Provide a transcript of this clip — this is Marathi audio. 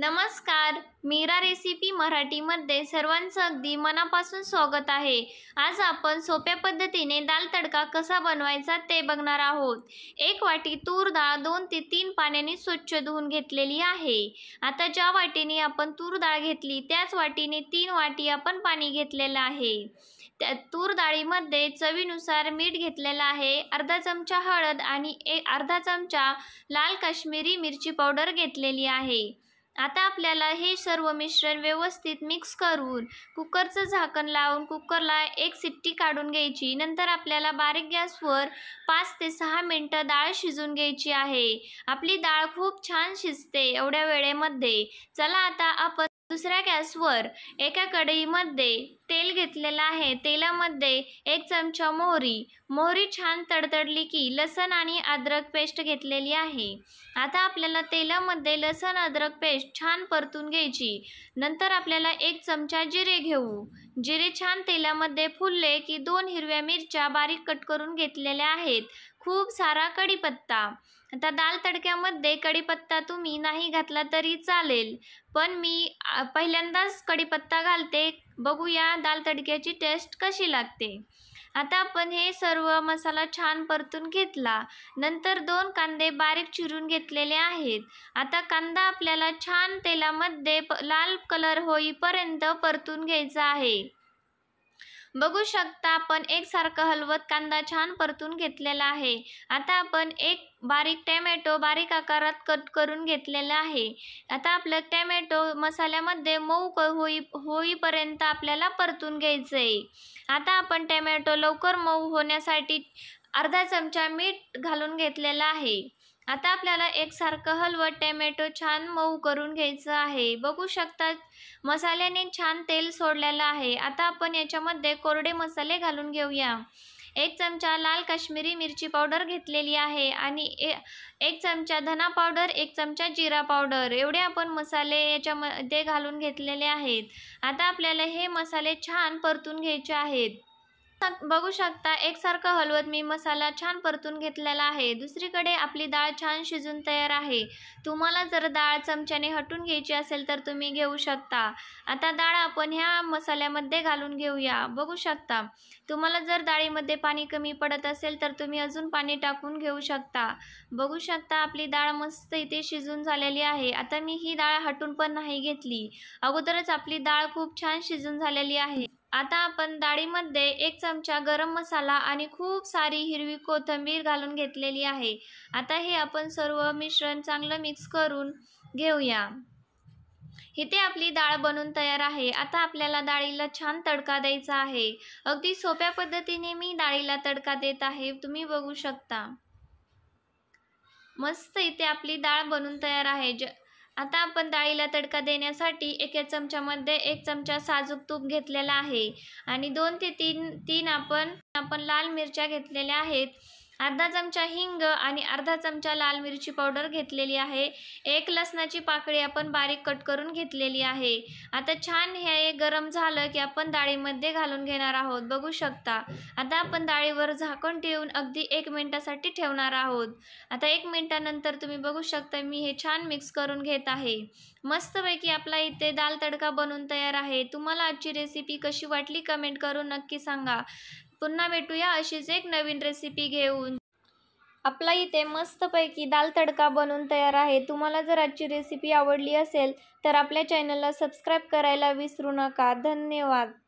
नमस्कार मीरा रेसिपी मराठीमध्ये सर्वांचं अगदी मनापासून स्वागत आहे आज आपण सोप्या पद्धतीने दाल तडका कसा बनवायचा ते बघणार आहोत एक वाटी तूर डाळ दोन ते तीन पाण्याने स्वच्छ धुवून घेतलेली आहे आता ज्या वाटीने आपण तूर डाळ घेतली त्याच वाटीने तीन वाटी आपण पाणी घेतलेलं आहे त्या तूर डाळीमध्ये चवीनुसार मीठ घेतलेलं आहे अर्धा चमचा हळद आणि एक अर्धा चमचा लाल काश्मीरी मिरची पावडर घेतलेली आहे आता आपल्याला हे सर्व मिश्रण व्यवस्थित मिक्स करून कुकरचं झाकण लावून कुकरला एक सिट्टी काढून घ्यायची नंतर आपल्याला बारीक गॅसवर पाच ते सहा मिनटं डाळ शिजून घ्यायची आहे आपली डाळ खूप छान शिजते एवढ्या वेळेमध्ये चला आता आपण दुसऱ्या गॅसवर एका कढईमध्ये तेल घेतलेलं आहे तेलामध्ये एक चमचा मोहरी मोहरी छान तडतडली की लसण आणि अद्रक पेस्ट घेतलेली आहे आता आपल्याला तेलामध्ये लसण अद्रक पेस्ट छान परतून घ्यायची नंतर आपल्याला एक चमचा जिरे घेऊ जिरे छान तेलामध्ये फुलले की दोन हिरव्या मिरच्या बारीक कट करून घेतलेल्या आहेत खूप सारा कढीपत्ता आता दाल तडक्यामध्ये कढीपत्ता तुम्ही नाही घातला तरी चालेल पण मी पहिल्यांदाच कढीपत्ता घालते बघूया दाल तडक्याची टेस्ट कशी लागते आता आपण हे सर्व मसाला छान परतून घेतला नंतर दोन कांदे बारीक चिरून घेतलेले आहेत आता कांदा आपल्याला छान तेलामध्ये लाल कलर होईपर्यंत परतून घ्यायचा आहे बघू शकता आपण एकसारखं हलवत कांदा छान परतून घेतलेला आहे आता आपण एक बारीक टॅमॅटो बारीक आकारात कट करून घेतलेला आहे आता आपलं टॅमॅटो मसाल्यामध्ये मऊ होई होईपर्यंत आपल्याला परतून घ्यायचं आहे आता आपण टॅमॅटो लवकर मऊ होण्यासाठी अर्धा चमचा मीठ घालून घेतलेला आहे आता आपल्याला एकसारखं हलव टोमॅटो छान मऊ करून घ्यायचं आहे बघू शकता मसाल्याने छान तेल सोडलेलं आहे आता आपण याच्यामध्ये कोरडे मसाले घालून घेऊया एक चमचा लाल काश्मीरी मिरची पावडर घेतलेली आहे आणि एक चमचा धना पावडर एक चमचा जिरा पावडर एवढे आपण मसाले याच्यामध्ये घालून घेतलेले आहेत आता आपल्याला हे मसाले छान परतून घ्यायचे आहेत बघू शकता एकसारखा हलवत मी मसाला छान परतून घेतलेला आहे दुसरीकडे आपली डाळ छान शिजून तयार आहे तुम्हाला जर डाळ चमच्याने हटून घ्यायची असेल तर तुम्ही घेऊ शकता आता डाळ आपण ह्या मसाल्यामध्ये घालून घेऊया बघू शकता तुम्हाला जर डाळीमध्ये पाणी कमी पडत असेल तर तुम्ही अजून पाणी टाकून घेऊ शकता बघू शकता आपली डाळ मस्त इथे शिजून झालेली आहे आता मी ही डाळ हटून पण नाही घेतली अगोदरच आपली डाळ खूप छान शिजून झालेली आहे आता आपण डाळीमध्ये एक चमचा गरम मसाला आणि खूप सारी हिरवी कोथिंबीर घालून घेतलेली आहे आता हे आपण सर्व मिश्रण चांगलं मिक्स करून घेऊया इथे आपली डाळ बनून तयार आहे आता आपल्याला डाळीला छान तडका द्यायचा आहे अगदी सोप्या पद्धतीने मी डाळीला तडका देत आहे तुम्ही बघू शकता मस्त इथे आपली डाळ बनून तयार आहे ज आता आपण डाळीला तडका देण्यासाठी एका चमच्यामध्ये एक चमचा साजूक तूप घेतलेला आहे आणि दोन ते तीन तीन आपण आपण लाल मिरच्या घेतलेल्या आहेत अर्धा चमचा हिंग आणि अर्धा चमचा लाल मिरची पावडर घेतलेली आहे एक लसणाची पाकळी आपण बारीक कट करून घेतलेली आहे आता छान हे गरम झालं की आपण डाळीमध्ये घालून घेणार आहोत बघू शकता आता आपण डाळीवर झाकण ठेवून अगदी एक मिनिटासाठी ठेवणार आहोत आता एक मिनिटानंतर तुम्ही बघू शकता मी हे छान मिक्स करून घेत आहे मस्तपैकी आपला इथे दाल तडका बनून तयार आहे तुम्हाला आजची रेसिपी कशी वाटली कमेंट करून नक्की सांगा पुन्हा भेटूया अशीच एक नवीन रेसिपी घेऊन आपला इथे मस्तपैकी दाल तडका बनून तयार आहे तुम्हाला जर आजची रेसिपी आवडली असेल तर आपल्या चॅनलला सबस्क्राईब करायला विसरू नका धन्यवाद